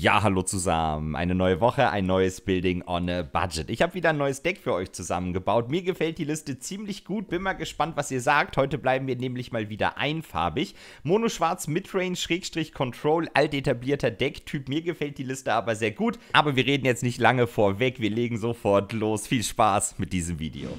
Ja, hallo zusammen. Eine neue Woche, ein neues Building on a Budget. Ich habe wieder ein neues Deck für euch zusammengebaut. Mir gefällt die Liste ziemlich gut. Bin mal gespannt, was ihr sagt. Heute bleiben wir nämlich mal wieder einfarbig. Mono Schwarz, Midrange, Schrägstrich, Control, alt etablierter Decktyp. Mir gefällt die Liste aber sehr gut. Aber wir reden jetzt nicht lange vorweg. Wir legen sofort los. Viel Spaß mit diesem Video.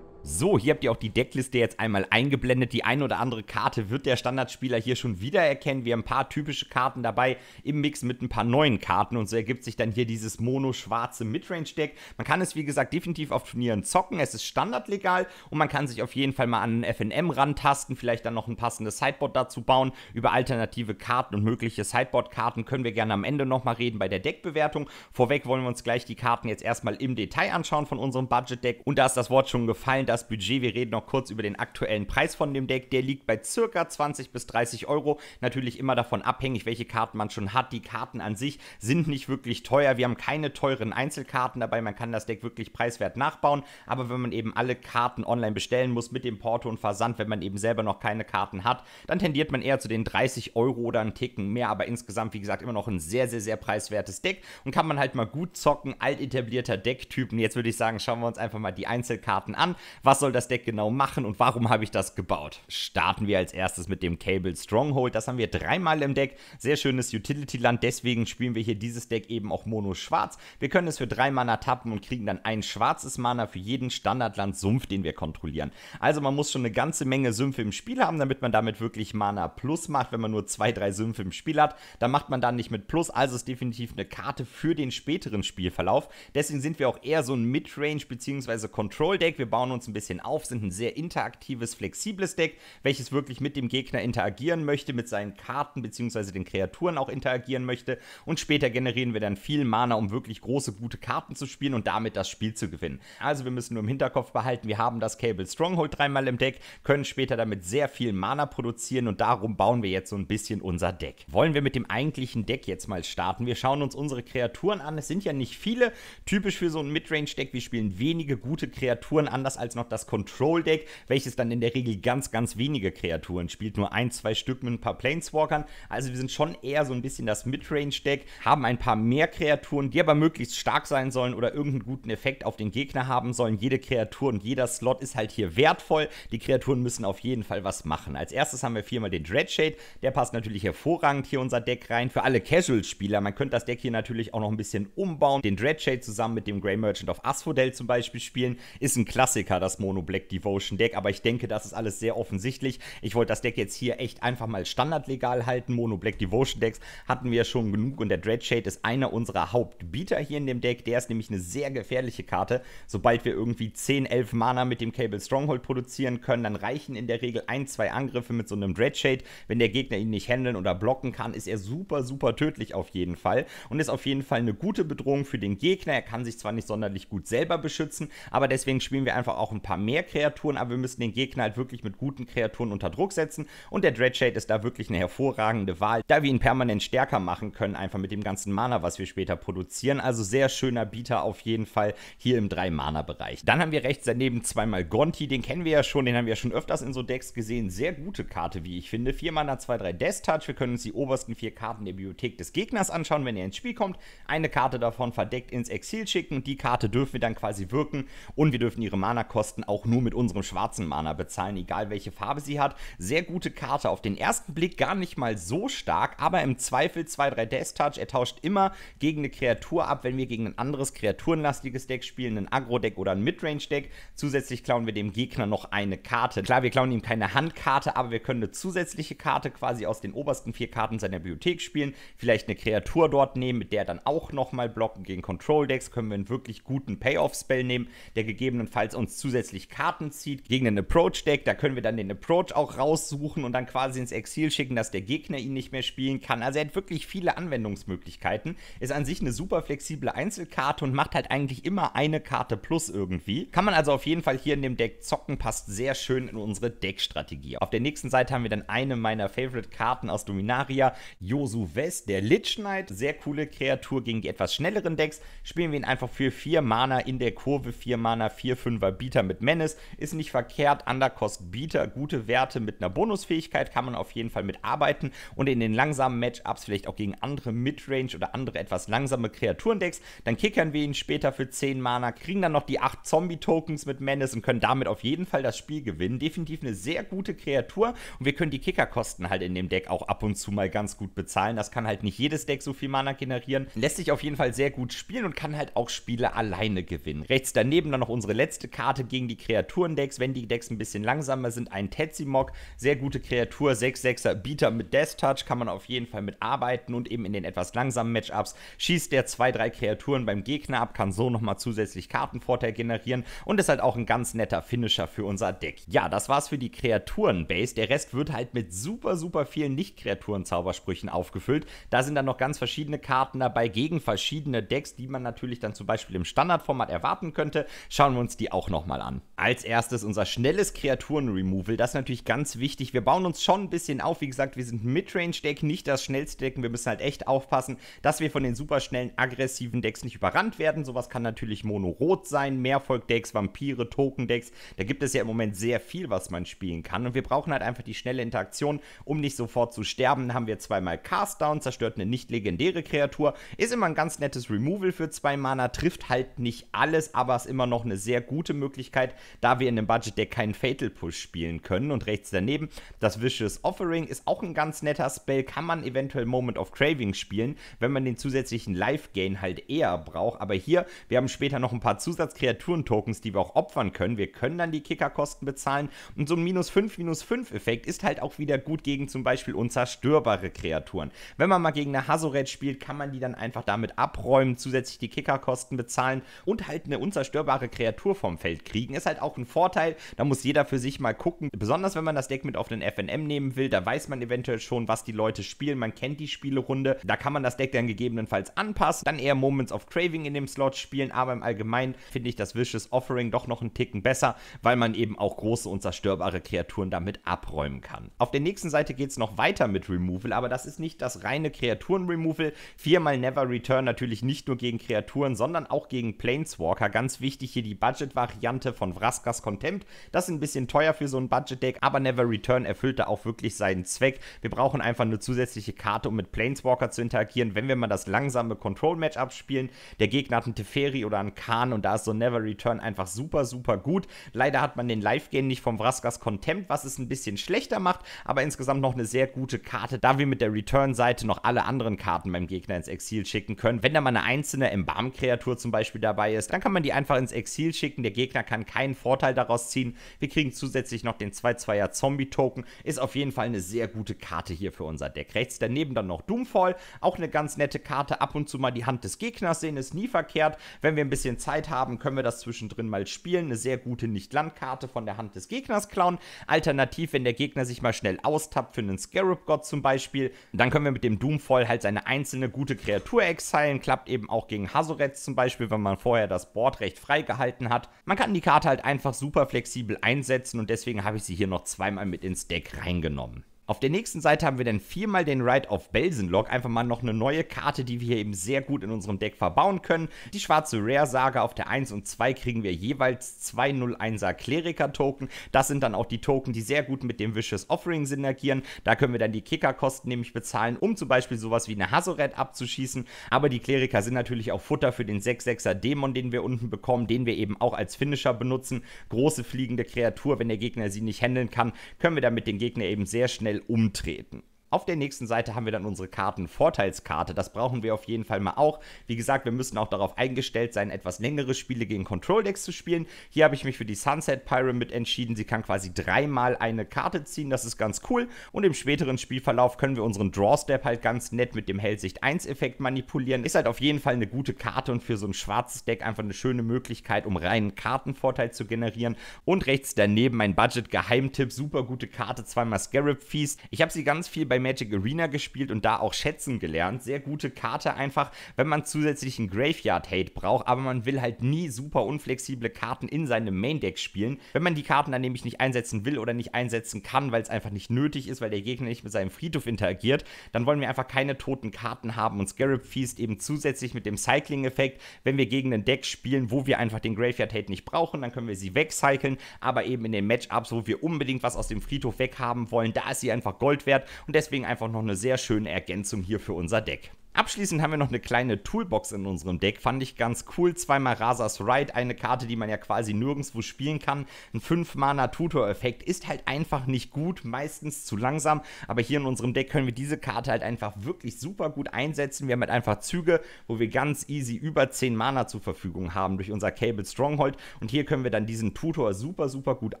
So, hier habt ihr auch die Deckliste jetzt einmal eingeblendet. Die ein oder andere Karte wird der Standardspieler hier schon wieder erkennen. Wir haben ein paar typische Karten dabei im Mix mit ein paar neuen Karten und so ergibt sich dann hier dieses mono-schwarze Midrange-Deck. Man kann es, wie gesagt, definitiv auf Turnieren zocken. Es ist standardlegal und man kann sich auf jeden Fall mal an einen FNM rantasten, vielleicht dann noch ein passendes Sideboard dazu bauen. Über alternative Karten und mögliche Sideboard-Karten können wir gerne am Ende nochmal reden bei der Deckbewertung. Vorweg wollen wir uns gleich die Karten jetzt erstmal im Detail anschauen von unserem Budget-Deck und da ist das Wort schon gefallen, das Budget. Wir reden noch kurz über den aktuellen Preis von dem Deck. Der liegt bei circa 20 bis 30 Euro. Natürlich immer davon abhängig, welche Karten man schon hat. Die Karten an sich sind nicht wirklich teuer. Wir haben keine teuren Einzelkarten dabei. Man kann das Deck wirklich preiswert nachbauen. Aber wenn man eben alle Karten online bestellen muss mit dem Porto und Versand, wenn man eben selber noch keine Karten hat, dann tendiert man eher zu den 30 Euro oder einen Ticken mehr. Aber insgesamt, wie gesagt, immer noch ein sehr, sehr, sehr preiswertes Deck und kann man halt mal gut zocken. Alt etablierter Decktypen. Jetzt würde ich sagen, schauen wir uns einfach mal die Einzelkarten an was soll das Deck genau machen und warum habe ich das gebaut. Starten wir als erstes mit dem Cable Stronghold. Das haben wir dreimal im Deck. Sehr schönes Utility-Land, deswegen spielen wir hier dieses Deck eben auch Mono Schwarz. Wir können es für drei Mana tappen und kriegen dann ein schwarzes Mana für jeden Standardland-Sumpf, den wir kontrollieren. Also man muss schon eine ganze Menge Sümpfe im Spiel haben, damit man damit wirklich Mana Plus macht. Wenn man nur zwei, drei Sümpfe im Spiel hat, dann macht man dann nicht mit Plus. Also ist definitiv eine Karte für den späteren Spielverlauf. Deswegen sind wir auch eher so ein Midrange- bzw. Control-Deck. Wir bauen uns ein bisschen auf, sind ein sehr interaktives, flexibles Deck, welches wirklich mit dem Gegner interagieren möchte, mit seinen Karten bzw. den Kreaturen auch interagieren möchte. Und später generieren wir dann viel Mana, um wirklich große, gute Karten zu spielen und damit das Spiel zu gewinnen. Also wir müssen nur im Hinterkopf behalten, wir haben das Cable Stronghold dreimal im Deck, können später damit sehr viel Mana produzieren und darum bauen wir jetzt so ein bisschen unser Deck. Wollen wir mit dem eigentlichen Deck jetzt mal starten? Wir schauen uns unsere Kreaturen an. Es sind ja nicht viele. Typisch für so ein Midrange-Deck, wir spielen wenige gute Kreaturen, anders als noch noch das Control Deck, welches dann in der Regel ganz, ganz wenige Kreaturen spielt. Nur ein, zwei Stück mit ein paar Planeswalkern. Also wir sind schon eher so ein bisschen das Midrange-Deck, haben ein paar mehr Kreaturen, die aber möglichst stark sein sollen oder irgendeinen guten Effekt auf den Gegner haben sollen. Jede Kreatur und jeder Slot ist halt hier wertvoll. Die Kreaturen müssen auf jeden Fall was machen. Als erstes haben wir viermal den Dreadshade. Der passt natürlich hervorragend hier unser Deck rein. Für alle Casual-Spieler, man könnte das Deck hier natürlich auch noch ein bisschen umbauen. Den Dreadshade zusammen mit dem Grey Merchant of Asphodel zum Beispiel spielen, ist ein Klassiker. Das das Mono Black Devotion Deck, aber ich denke, das ist alles sehr offensichtlich. Ich wollte das Deck jetzt hier echt einfach mal standardlegal halten. Mono Black Devotion Decks hatten wir schon genug und der Dreadshade ist einer unserer Hauptbieter hier in dem Deck. Der ist nämlich eine sehr gefährliche Karte. Sobald wir irgendwie 10, 11 Mana mit dem Cable Stronghold produzieren können, dann reichen in der Regel ein, zwei Angriffe mit so einem Dreadshade. Wenn der Gegner ihn nicht handeln oder blocken kann, ist er super, super tödlich auf jeden Fall und ist auf jeden Fall eine gute Bedrohung für den Gegner. Er kann sich zwar nicht sonderlich gut selber beschützen, aber deswegen spielen wir einfach auch ein paar mehr Kreaturen, aber wir müssen den Gegner halt wirklich mit guten Kreaturen unter Druck setzen. Und der Dreadshade ist da wirklich eine hervorragende Wahl, da wir ihn permanent stärker machen können, einfach mit dem ganzen Mana, was wir später produzieren. Also sehr schöner Bieter auf jeden Fall hier im 3-Mana-Bereich. Dann haben wir rechts daneben zweimal Gonti, den kennen wir ja schon, den haben wir ja schon öfters in so Decks gesehen. Sehr gute Karte, wie ich finde. 4 Mana, 2, 3 Death Touch. Wir können uns die obersten vier Karten der Bibliothek des Gegners anschauen, wenn er ins Spiel kommt. Eine Karte davon verdeckt ins Exil schicken und die Karte dürfen wir dann quasi wirken und wir dürfen ihre Mana-Kosten Kosten auch nur mit unserem schwarzen Mana bezahlen, egal welche Farbe sie hat. Sehr gute Karte, auf den ersten Blick gar nicht mal so stark, aber im Zweifel 2-3 Death Touch. Er tauscht immer gegen eine Kreatur ab, wenn wir gegen ein anderes kreaturenlastiges Deck spielen, ein Agro-Deck oder ein Midrange-Deck. Zusätzlich klauen wir dem Gegner noch eine Karte. Klar, wir klauen ihm keine Handkarte, aber wir können eine zusätzliche Karte quasi aus den obersten vier Karten seiner Bibliothek spielen, vielleicht eine Kreatur dort nehmen, mit der dann auch nochmal blocken. Gegen Control-Decks können wir einen wirklich guten Payoff-Spell nehmen, der gegebenenfalls uns zusätzlich zusätzlich Karten zieht gegen ein Approach-Deck. Da können wir dann den Approach auch raussuchen und dann quasi ins Exil schicken, dass der Gegner ihn nicht mehr spielen kann. Also er hat wirklich viele Anwendungsmöglichkeiten. Ist an sich eine super flexible Einzelkarte und macht halt eigentlich immer eine Karte plus irgendwie. Kann man also auf jeden Fall hier in dem Deck zocken, passt sehr schön in unsere Deckstrategie. Auf der nächsten Seite haben wir dann eine meiner Favorite-Karten aus Dominaria, Josu West, der Lich Knight. Sehr coole Kreatur gegen die etwas schnelleren Decks. Spielen wir ihn einfach für 4 Mana in der Kurve, 4 Mana, 4-5er Bieter mit Menace. Ist nicht verkehrt. Undercost Bieter, gute Werte mit einer Bonusfähigkeit kann man auf jeden Fall mitarbeiten. Und in den langsamen Matchups vielleicht auch gegen andere Midrange oder andere etwas langsame Kreaturendecks. Dann kickern wir ihn später für 10 Mana, kriegen dann noch die 8 Zombie-Tokens mit Menace und können damit auf jeden Fall das Spiel gewinnen. Definitiv eine sehr gute Kreatur. Und wir können die Kickerkosten halt in dem Deck auch ab und zu mal ganz gut bezahlen. Das kann halt nicht jedes Deck so viel Mana generieren. Lässt sich auf jeden Fall sehr gut spielen und kann halt auch Spiele alleine gewinnen. Rechts daneben dann noch unsere letzte Karte gegen die Kreaturen-Decks, wenn die Decks ein bisschen langsamer sind, ein Tetsimog, sehr gute Kreatur, 6-6er Bieter mit Death Touch, kann man auf jeden Fall mitarbeiten und eben in den etwas langsamen Matchups schießt der 2-3 Kreaturen beim Gegner ab, kann so nochmal zusätzlich Kartenvorteil generieren und ist halt auch ein ganz netter Finisher für unser Deck. Ja, das war's für die Kreaturen-Base, der Rest wird halt mit super, super vielen Nicht-Kreaturen-Zaubersprüchen aufgefüllt, da sind dann noch ganz verschiedene Karten dabei gegen verschiedene Decks, die man natürlich dann zum Beispiel im Standardformat erwarten könnte, schauen wir uns die auch nochmal an an. Als erstes unser schnelles Kreaturen-Removal. Das ist natürlich ganz wichtig. Wir bauen uns schon ein bisschen auf. Wie gesagt, wir sind Midrange-Deck, nicht das schnellste Deck. Wir müssen halt echt aufpassen, dass wir von den superschnellen, aggressiven Decks nicht überrannt werden. Sowas kann natürlich Mono-Rot sein, Mehrfolg-Decks, Vampire, Token-Decks. Da gibt es ja im Moment sehr viel, was man spielen kann. Und wir brauchen halt einfach die schnelle Interaktion, um nicht sofort zu sterben. Dann haben wir zweimal Castdown, zerstört eine nicht-legendäre Kreatur. Ist immer ein ganz nettes Removal für zwei Mana. Trifft halt nicht alles, aber ist immer noch eine sehr gute Möglichkeit Möglichkeit, da wir in dem Budget Deck keinen Fatal Push spielen können. Und rechts daneben, das Vicious Offering ist auch ein ganz netter Spell, kann man eventuell Moment of Craving spielen, wenn man den zusätzlichen Life Gain halt eher braucht. Aber hier, wir haben später noch ein paar Zusatzkreaturen-Tokens, die wir auch opfern können. Wir können dann die Kickerkosten bezahlen und so ein minus 5, minus 5 Effekt ist halt auch wieder gut gegen zum Beispiel unzerstörbare Kreaturen. Wenn man mal gegen eine Hasoret spielt, kann man die dann einfach damit abräumen, zusätzlich die Kickerkosten bezahlen und halt eine unzerstörbare Kreatur vom Feld kriegen kriegen. Ist halt auch ein Vorteil. Da muss jeder für sich mal gucken. Besonders wenn man das Deck mit auf den FNM nehmen will, da weiß man eventuell schon, was die Leute spielen. Man kennt die Spielerunde. Da kann man das Deck dann gegebenenfalls anpassen. Dann eher Moments of Craving in dem Slot spielen. Aber im Allgemeinen finde ich das Vicious Offering doch noch einen Ticken besser, weil man eben auch große und zerstörbare Kreaturen damit abräumen kann. Auf der nächsten Seite geht es noch weiter mit Removal, aber das ist nicht das reine Kreaturen-Removal. Viermal Never Return natürlich nicht nur gegen Kreaturen, sondern auch gegen Planeswalker. Ganz wichtig hier die Budget-Variante von Vraskas Contempt. Das ist ein bisschen teuer für so ein Budget-Deck, aber Never Return erfüllte auch wirklich seinen Zweck. Wir brauchen einfach eine zusätzliche Karte, um mit Planeswalker zu interagieren, wenn wir mal das langsame Control-Matchup spielen. Der Gegner hat einen Teferi oder einen Khan und da ist so Never Return einfach super, super gut. Leider hat man den Live-Gain nicht vom Vraskas Contempt, was es ein bisschen schlechter macht, aber insgesamt noch eine sehr gute Karte, da wir mit der Return-Seite noch alle anderen Karten beim Gegner ins Exil schicken können. Wenn da mal eine einzelne Embalm-Kreatur zum Beispiel dabei ist, dann kann man die einfach ins Exil schicken. Der Gegner kann kann keinen Vorteil daraus ziehen. Wir kriegen zusätzlich noch den 2-2er Zombie-Token. Ist auf jeden Fall eine sehr gute Karte hier für unser Deck. Rechts daneben dann noch Doomfall. Auch eine ganz nette Karte. Ab und zu mal die Hand des Gegners sehen, ist nie verkehrt. Wenn wir ein bisschen Zeit haben, können wir das zwischendrin mal spielen. Eine sehr gute nicht land karte von der Hand des Gegners klauen. Alternativ, wenn der Gegner sich mal schnell austappt für einen Scarab-God zum Beispiel, dann können wir mit dem Doomfall halt seine einzelne gute Kreatur exilen. Klappt eben auch gegen Hasorets zum Beispiel, wenn man vorher das Board recht freigehalten hat. Man kann die Karte halt einfach super flexibel einsetzen und deswegen habe ich sie hier noch zweimal mit ins Deck reingenommen. Auf der nächsten Seite haben wir dann viermal den Ride auf Belsenlock, einfach mal noch eine neue Karte, die wir hier eben sehr gut in unserem Deck verbauen können. Die schwarze Rare-Saga auf der 1 und 2 kriegen wir jeweils zwei 0-1er Kleriker-Token. Das sind dann auch die Token, die sehr gut mit dem Vicious Offering synergieren. Da können wir dann die Kickerkosten nämlich bezahlen, um zum Beispiel sowas wie eine Hazoret abzuschießen. Aber die Kleriker sind natürlich auch Futter für den 6-6er Dämon, den wir unten bekommen, den wir eben auch als Finisher benutzen. Große fliegende Kreatur, wenn der Gegner sie nicht handeln kann, können wir dann mit den Gegner eben sehr schnell schnell umtreten. Auf der nächsten Seite haben wir dann unsere Karten-Vorteilskarte. Das brauchen wir auf jeden Fall mal auch. Wie gesagt, wir müssen auch darauf eingestellt sein, etwas längere Spiele gegen Control-Decks zu spielen. Hier habe ich mich für die Sunset Pyramid entschieden. Sie kann quasi dreimal eine Karte ziehen. Das ist ganz cool. Und im späteren Spielverlauf können wir unseren Draw-Step halt ganz nett mit dem Hellsicht 1-Effekt manipulieren. Ist halt auf jeden Fall eine gute Karte und für so ein schwarzes Deck einfach eine schöne Möglichkeit, um reinen Kartenvorteil zu generieren. Und rechts daneben mein Budget-Geheimtipp. Super gute Karte, zweimal Scarab Feast. Ich habe sie ganz viel bei Magic Arena gespielt und da auch schätzen gelernt. Sehr gute Karte einfach, wenn man zusätzlich einen Graveyard-Hate braucht, aber man will halt nie super unflexible Karten in seinem Main-Deck spielen. Wenn man die Karten dann nämlich nicht einsetzen will oder nicht einsetzen kann, weil es einfach nicht nötig ist, weil der Gegner nicht mit seinem Friedhof interagiert, dann wollen wir einfach keine toten Karten haben und Scarab Feast eben zusätzlich mit dem Cycling-Effekt, wenn wir gegen ein Deck spielen, wo wir einfach den Graveyard-Hate nicht brauchen, dann können wir sie wegcyclen, aber eben in den Matchups, wo wir unbedingt was aus dem Friedhof weghaben wollen, da ist sie einfach Gold wert und deswegen deswegen einfach noch eine sehr schöne Ergänzung hier für unser Deck. Abschließend haben wir noch eine kleine Toolbox in unserem Deck. Fand ich ganz cool. Zweimal Rasas Ride, eine Karte, die man ja quasi nirgendwo spielen kann. Ein 5-Mana-Tutor-Effekt ist halt einfach nicht gut, meistens zu langsam. Aber hier in unserem Deck können wir diese Karte halt einfach wirklich super gut einsetzen. Wir haben halt einfach Züge, wo wir ganz easy über 10 Mana zur Verfügung haben durch unser Cable Stronghold. Und hier können wir dann diesen Tutor super, super gut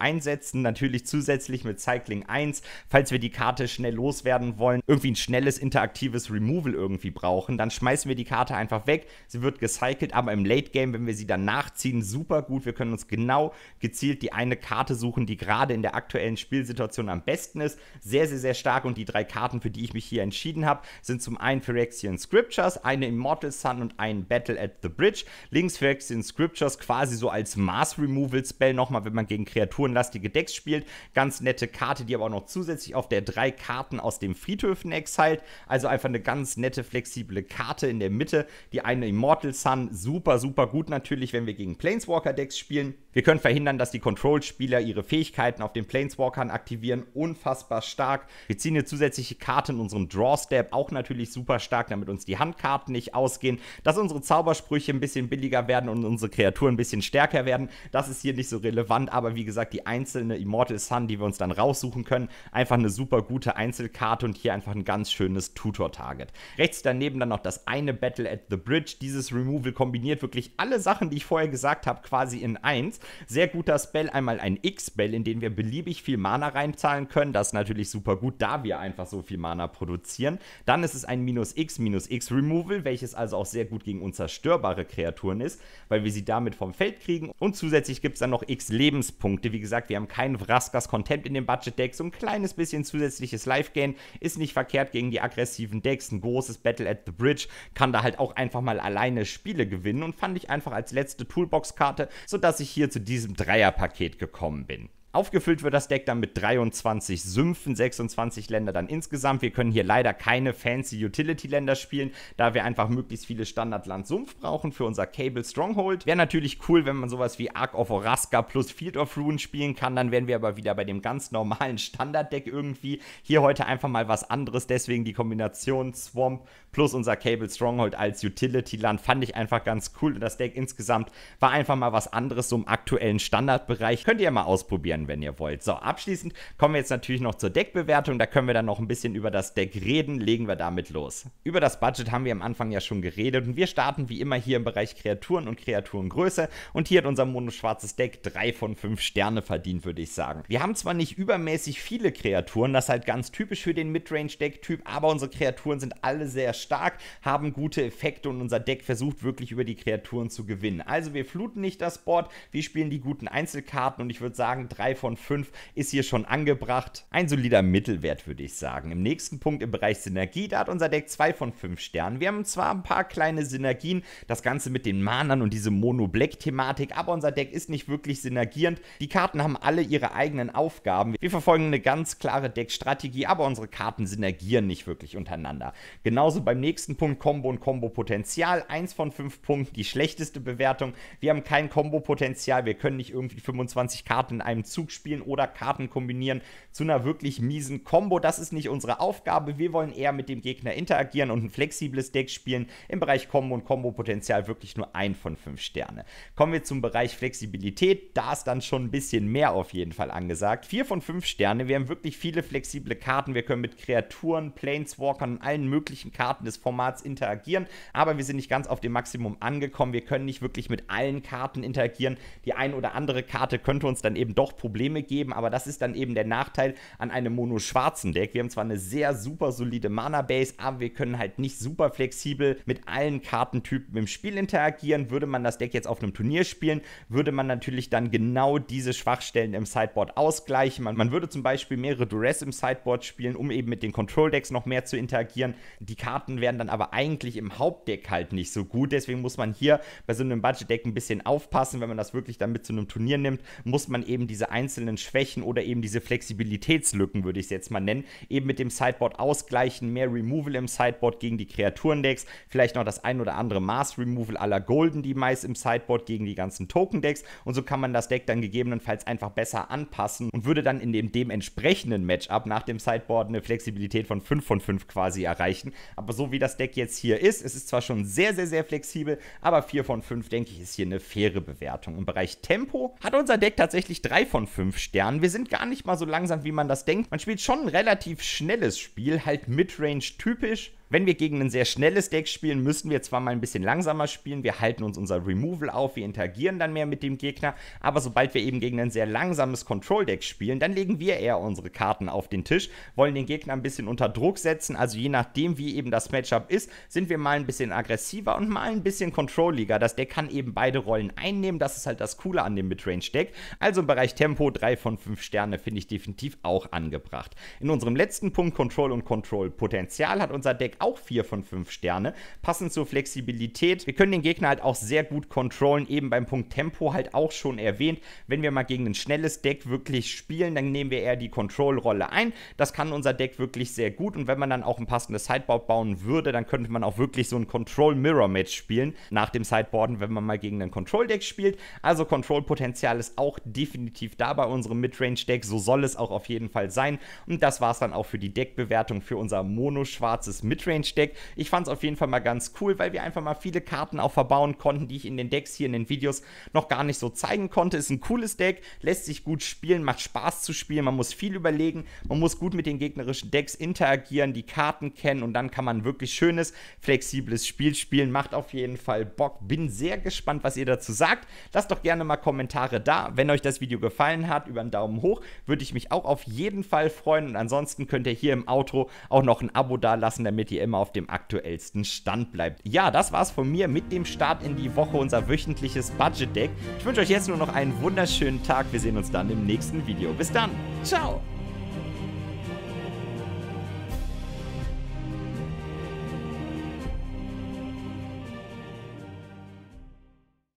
einsetzen. Natürlich zusätzlich mit Cycling 1, falls wir die Karte schnell loswerden wollen, irgendwie ein schnelles, interaktives Removal irgendwie brauchen brauchen, dann schmeißen wir die Karte einfach weg. Sie wird gecycelt, aber im Late Game, wenn wir sie dann nachziehen, super gut. Wir können uns genau gezielt die eine Karte suchen, die gerade in der aktuellen Spielsituation am besten ist. Sehr, sehr, sehr stark. Und die drei Karten, für die ich mich hier entschieden habe, sind zum einen Phyrexian Scriptures, eine Immortal Sun und ein Battle at the Bridge. Links Phyrexian Scriptures quasi so als Mass Removal Spell nochmal, wenn man gegen kreaturenlastige Decks spielt. Ganz nette Karte, die aber auch noch zusätzlich auf der drei Karten aus dem Friedhöfen exilt. Also einfach eine ganz nette, Flexibilität flexible Karte in der Mitte. Die eine Immortal Sun, super, super gut natürlich, wenn wir gegen Planeswalker-Decks spielen. Wir können verhindern, dass die Control-Spieler ihre Fähigkeiten auf den Planeswalkern aktivieren. Unfassbar stark. Wir ziehen eine zusätzliche Karte in unserem Draw-Step, auch natürlich super stark, damit uns die Handkarten nicht ausgehen. Dass unsere Zaubersprüche ein bisschen billiger werden und unsere Kreaturen ein bisschen stärker werden, das ist hier nicht so relevant. Aber wie gesagt, die einzelne Immortal Sun, die wir uns dann raussuchen können, einfach eine super gute Einzelkarte und hier einfach ein ganz schönes Tutor-Target. Rechts daneben daneben dann noch das eine Battle at the Bridge. Dieses Removal kombiniert wirklich alle Sachen, die ich vorher gesagt habe, quasi in eins. Sehr guter Spell, einmal ein X-Spell, in den wir beliebig viel Mana reinzahlen können. Das ist natürlich super gut, da wir einfach so viel Mana produzieren. Dann ist es ein minus X, minus X Removal, welches also auch sehr gut gegen unzerstörbare Kreaturen ist, weil wir sie damit vom Feld kriegen. Und zusätzlich gibt es dann noch X Lebenspunkte. Wie gesagt, wir haben keinen Vraskas Contempt in den Budget Decks. So ein kleines bisschen zusätzliches Life Gain ist nicht verkehrt gegen die aggressiven Decks. Ein großes Battle at at the Bridge kann da halt auch einfach mal alleine Spiele gewinnen und fand ich einfach als letzte Toolbox-Karte, sodass ich hier zu diesem Dreierpaket gekommen bin. Aufgefüllt wird das Deck dann mit 23 Sümpfen, 26 Länder dann insgesamt. Wir können hier leider keine fancy Utility-Länder spielen, da wir einfach möglichst viele Standardland-Sumpf brauchen für unser Cable Stronghold. Wäre natürlich cool, wenn man sowas wie Ark of Oraska plus Field of Rune spielen kann, dann wären wir aber wieder bei dem ganz normalen Standard-Deck irgendwie. Hier heute einfach mal was anderes, deswegen die Kombination Swamp plus unser Cable Stronghold als Utility-Land fand ich einfach ganz cool und das Deck insgesamt war einfach mal was anderes so im aktuellen Standardbereich. Könnt ihr mal ausprobieren können, wenn ihr wollt. So, abschließend kommen wir jetzt natürlich noch zur Deckbewertung. Da können wir dann noch ein bisschen über das Deck reden. Legen wir damit los. Über das Budget haben wir am Anfang ja schon geredet und wir starten wie immer hier im Bereich Kreaturen und Kreaturengröße. Und hier hat unser monoschwarzes Deck 3 von 5 Sterne verdient, würde ich sagen. Wir haben zwar nicht übermäßig viele Kreaturen, das ist halt ganz typisch für den Midrange-Deck-Typ, aber unsere Kreaturen sind alle sehr stark, haben gute Effekte und unser Deck versucht wirklich über die Kreaturen zu gewinnen. Also wir fluten nicht das Board, wir spielen die guten Einzelkarten und ich würde sagen, 3 von 5 ist hier schon angebracht. Ein solider Mittelwert, würde ich sagen. Im nächsten Punkt im Bereich Synergie, da hat unser Deck 2 von 5 Sternen. Wir haben zwar ein paar kleine Synergien, das Ganze mit den Manern und diese Mono-Black-Thematik, aber unser Deck ist nicht wirklich synergierend. Die Karten haben alle ihre eigenen Aufgaben. Wir verfolgen eine ganz klare Deckstrategie, aber unsere Karten synergieren nicht wirklich untereinander. Genauso beim nächsten Punkt Combo und Combo-Potenzial. 1 von 5 Punkten, die schlechteste Bewertung. Wir haben kein Combo-Potenzial, wir können nicht irgendwie 25 Karten in einem Zug spielen oder Karten kombinieren zu einer wirklich miesen Combo. Das ist nicht unsere Aufgabe. Wir wollen eher mit dem Gegner interagieren und ein flexibles Deck spielen. Im Bereich Combo und Combo-Potenzial wirklich nur ein von fünf Sterne. Kommen wir zum Bereich Flexibilität. Da ist dann schon ein bisschen mehr auf jeden Fall angesagt. Vier von fünf Sterne. Wir haben wirklich viele flexible Karten. Wir können mit Kreaturen, Planeswalkern und allen möglichen Karten des Formats interagieren. Aber wir sind nicht ganz auf dem Maximum angekommen. Wir können nicht wirklich mit allen Karten interagieren. Die ein oder andere Karte könnte uns dann eben doch Probleme geben, aber das ist dann eben der Nachteil an einem mono-schwarzen Deck. Wir haben zwar eine sehr super solide Mana-Base, aber wir können halt nicht super flexibel mit allen Kartentypen im Spiel interagieren. Würde man das Deck jetzt auf einem Turnier spielen, würde man natürlich dann genau diese Schwachstellen im Sideboard ausgleichen. Man, man würde zum Beispiel mehrere Duress im Sideboard spielen, um eben mit den Control-Decks noch mehr zu interagieren. Die Karten wären dann aber eigentlich im Hauptdeck halt nicht so gut. Deswegen muss man hier bei so einem Budget-Deck ein bisschen aufpassen. Wenn man das wirklich dann mit zu einem Turnier nimmt, muss man eben diese einzelnen Schwächen oder eben diese Flexibilitätslücken, würde ich es jetzt mal nennen, eben mit dem Sideboard ausgleichen, mehr Removal im Sideboard gegen die Kreaturendecks, vielleicht noch das ein oder andere Mass Removal aller Golden Demise im Sideboard gegen die ganzen Token Decks und so kann man das Deck dann gegebenenfalls einfach besser anpassen und würde dann in dem dementsprechenden Matchup nach dem Sideboard eine Flexibilität von 5 von 5 quasi erreichen. Aber so wie das Deck jetzt hier ist, es ist zwar schon sehr, sehr, sehr flexibel, aber 4 von 5, denke ich, ist hier eine faire Bewertung. Im Bereich Tempo hat unser Deck tatsächlich 3 von von 5 Sternen. Wir sind gar nicht mal so langsam, wie man das denkt. Man spielt schon ein relativ schnelles Spiel, halt Midrange typisch wenn wir gegen ein sehr schnelles Deck spielen, müssen wir zwar mal ein bisschen langsamer spielen, wir halten uns unser Removal auf, wir interagieren dann mehr mit dem Gegner, aber sobald wir eben gegen ein sehr langsames Control-Deck spielen, dann legen wir eher unsere Karten auf den Tisch, wollen den Gegner ein bisschen unter Druck setzen, also je nachdem, wie eben das Matchup ist, sind wir mal ein bisschen aggressiver und mal ein bisschen Controlliger. Das Deck kann eben beide Rollen einnehmen, das ist halt das Coole an dem Midrange-Deck. Also im Bereich Tempo 3 von 5 Sterne finde ich definitiv auch angebracht. In unserem letzten Punkt Control und Control-Potenzial hat unser Deck auch 4 von 5 Sterne. Passend zur Flexibilität. Wir können den Gegner halt auch sehr gut controllen, eben beim Punkt Tempo halt auch schon erwähnt. Wenn wir mal gegen ein schnelles Deck wirklich spielen, dann nehmen wir eher die Control-Rolle ein. Das kann unser Deck wirklich sehr gut und wenn man dann auch ein passendes Sideboard bauen würde, dann könnte man auch wirklich so ein Control-Mirror-Match spielen nach dem Sideboarden, wenn man mal gegen ein Control-Deck spielt. Also Control-Potenzial ist auch definitiv da bei unserem Midrange-Deck. So soll es auch auf jeden Fall sein. Und das war es dann auch für die Deckbewertung für unser mono-schwarzes Midrange Midrange Deck. Ich fand es auf jeden Fall mal ganz cool, weil wir einfach mal viele Karten auch verbauen konnten, die ich in den Decks hier in den Videos noch gar nicht so zeigen konnte. Ist ein cooles Deck, lässt sich gut spielen, macht Spaß zu spielen, man muss viel überlegen, man muss gut mit den gegnerischen Decks interagieren, die Karten kennen und dann kann man wirklich schönes, flexibles Spiel spielen. Macht auf jeden Fall Bock. Bin sehr gespannt, was ihr dazu sagt. Lasst doch gerne mal Kommentare da. Wenn euch das Video gefallen hat, über einen Daumen hoch, würde ich mich auch auf jeden Fall freuen. Und ansonsten könnt ihr hier im Outro auch noch ein Abo dalassen, damit ihr ihr immer auf dem aktuellsten Stand bleibt. Ja, das war's von mir mit dem Start in die Woche, unser wöchentliches Budget-Deck. Ich wünsche euch jetzt nur noch einen wunderschönen Tag. Wir sehen uns dann im nächsten Video. Bis dann. Ciao.